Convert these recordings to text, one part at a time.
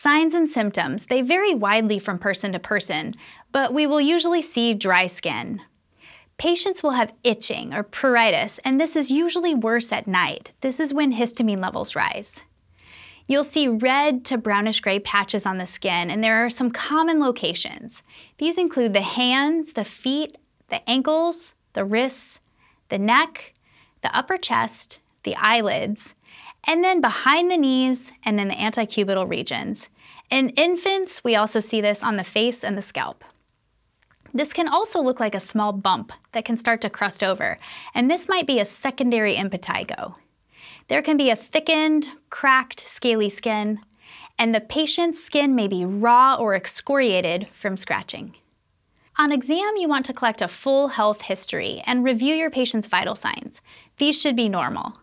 signs and symptoms, they vary widely from person to person, but we will usually see dry skin. Patients will have itching or pruritus, and this is usually worse at night. This is when histamine levels rise. You'll see red to brownish gray patches on the skin, and there are some common locations. These include the hands, the feet, the ankles, the wrists, the neck, the upper chest, the eyelids, and then behind the knees and in the anticubital regions. In infants, we also see this on the face and the scalp. This can also look like a small bump that can start to crust over, and this might be a secondary impetigo. There can be a thickened, cracked, scaly skin, and the patient's skin may be raw or excoriated from scratching. On exam, you want to collect a full health history and review your patient's vital signs. These should be normal.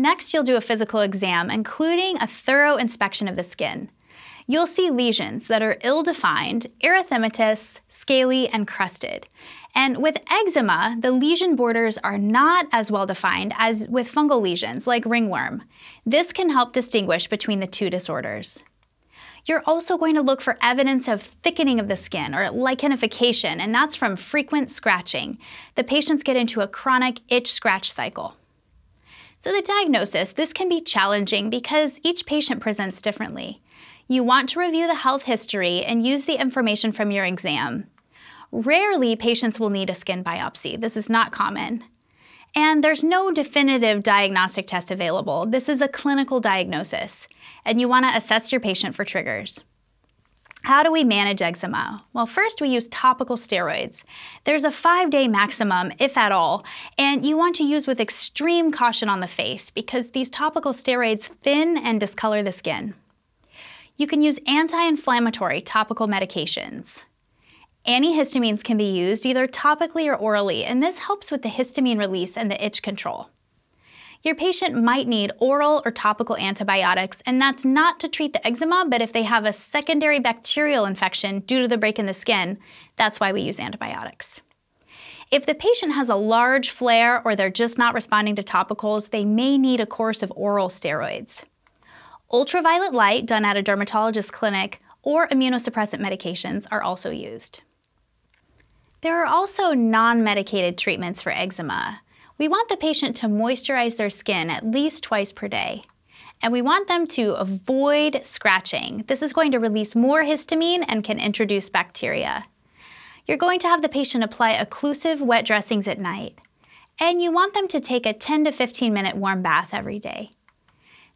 Next, you'll do a physical exam, including a thorough inspection of the skin. You'll see lesions that are ill-defined, erythematous, scaly, and crusted. And with eczema, the lesion borders are not as well defined as with fungal lesions like ringworm. This can help distinguish between the two disorders. You're also going to look for evidence of thickening of the skin or lichenification, and that's from frequent scratching. The patients get into a chronic itch scratch cycle. So the diagnosis, this can be challenging because each patient presents differently. You want to review the health history and use the information from your exam. Rarely, patients will need a skin biopsy. This is not common. And there's no definitive diagnostic test available. This is a clinical diagnosis, and you want to assess your patient for triggers. How do we manage eczema? Well, first we use topical steroids. There's a five day maximum, if at all, and you want to use with extreme caution on the face because these topical steroids thin and discolor the skin. You can use anti inflammatory topical medications. Antihistamines can be used either topically or orally, and this helps with the histamine release and the itch control your patient might need oral or topical antibiotics, and that's not to treat the eczema, but if they have a secondary bacterial infection due to the break in the skin, that's why we use antibiotics. If the patient has a large flare or they're just not responding to topicals, they may need a course of oral steroids. Ultraviolet light done at a dermatologist's clinic or immunosuppressant medications are also used. There are also non medicated treatments for eczema. We want the patient to moisturize their skin at least twice per day. And we want them to avoid scratching. This is going to release more histamine and can introduce bacteria. You're going to have the patient apply occlusive wet dressings at night. And you want them to take a 10 to 15 minute warm bath every day.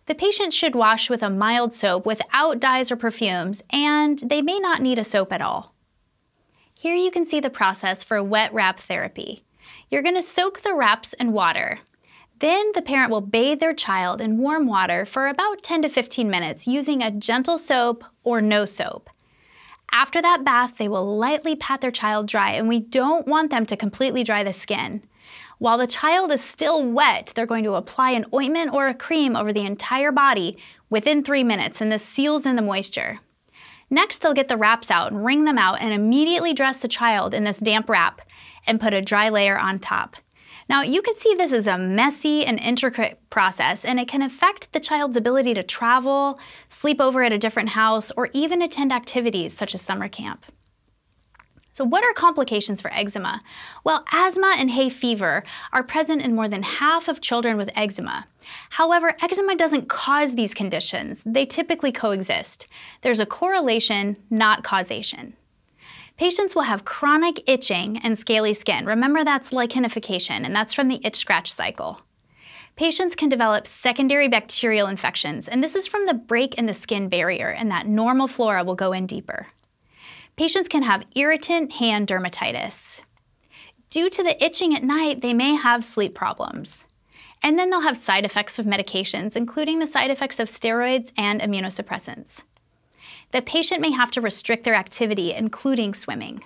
The patient should wash with a mild soap without dyes or perfumes, and they may not need a soap at all. Here you can see the process for wet wrap therapy. You're going to soak the wraps in water. Then the parent will bathe their child in warm water for about 10 to 15 minutes using a gentle soap or no soap. After that bath, they will lightly pat their child dry, and we don't want them to completely dry the skin. While the child is still wet, they're going to apply an ointment or a cream over the entire body within three minutes, and this seals in the moisture. Next, they'll get the wraps out and wring them out and immediately dress the child in this damp wrap and put a dry layer on top. Now, you can see this is a messy and intricate process, and it can affect the child's ability to travel, sleep over at a different house, or even attend activities such as summer camp. So, what are complications for eczema? Well, asthma and hay fever are present in more than half of children with eczema. However, eczema doesn't cause these conditions, they typically coexist. There's a correlation, not causation. Patients will have chronic itching and scaly skin. Remember, that's lichenification, and that's from the itch scratch cycle. Patients can develop secondary bacterial infections, and this is from the break in the skin barrier, and that normal flora will go in deeper. Patients can have irritant hand dermatitis. Due to the itching at night, they may have sleep problems. And then they'll have side effects of medications, including the side effects of steroids and immunosuppressants the patient may have to restrict their activity, including swimming.